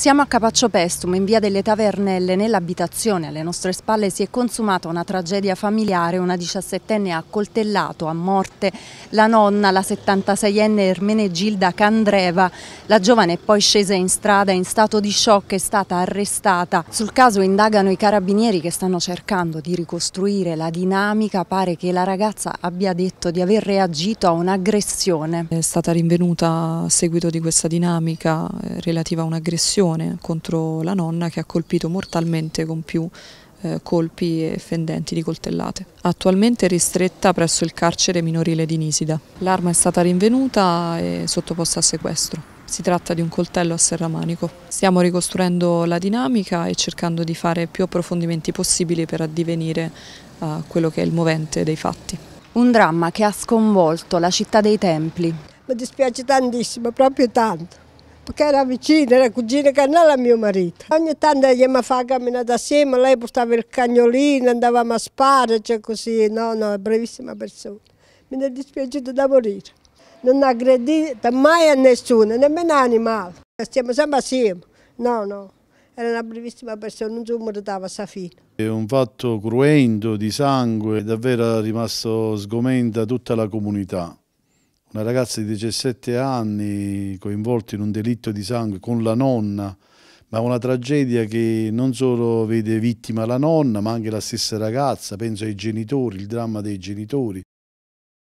Siamo a Capaccio Pestum, in via delle Tavernelle, nell'abitazione alle nostre spalle si è consumata una tragedia familiare, una 17enne ha accoltellato a morte la nonna, la 76enne Ermenegilda Candreva, la giovane è poi scesa in strada in stato di shock, è stata arrestata. Sul caso indagano i carabinieri che stanno cercando di ricostruire la dinamica, pare che la ragazza abbia detto di aver reagito a un'aggressione. È stata rinvenuta a seguito di questa dinamica eh, relativa a un'aggressione aggressione contro la nonna che ha colpito mortalmente con più eh, colpi e fendenti di coltellate. Attualmente ristretta presso il carcere minorile di Nisida. L'arma è stata rinvenuta e sottoposta a sequestro. Si tratta di un coltello a serramanico. Stiamo ricostruendo la dinamica e cercando di fare più approfondimenti possibili per addivenire a quello che è il movente dei fatti. Un dramma che ha sconvolto la città dei templi. Mi dispiace tantissimo, proprio tanto perché era vicina, era cugina Cannella mio marito. Ogni tanto andiamo a fare camminata assieme, lei portava il cagnolino, andavamo a spare, cioè così, no, no, è bravissima persona. Mi è dispiaciuto da morire. Non aggredita mai a nessuno, nemmeno un animale. Stiamo sempre assieme, no, no era una brevissima persona, non si mordava sa fine. È un fatto cruento di sangue, davvero è rimasto sgomenta tutta la comunità una ragazza di 17 anni coinvolta in un delitto di sangue con la nonna, ma una tragedia che non solo vede vittima la nonna, ma anche la stessa ragazza, penso ai genitori, il dramma dei genitori,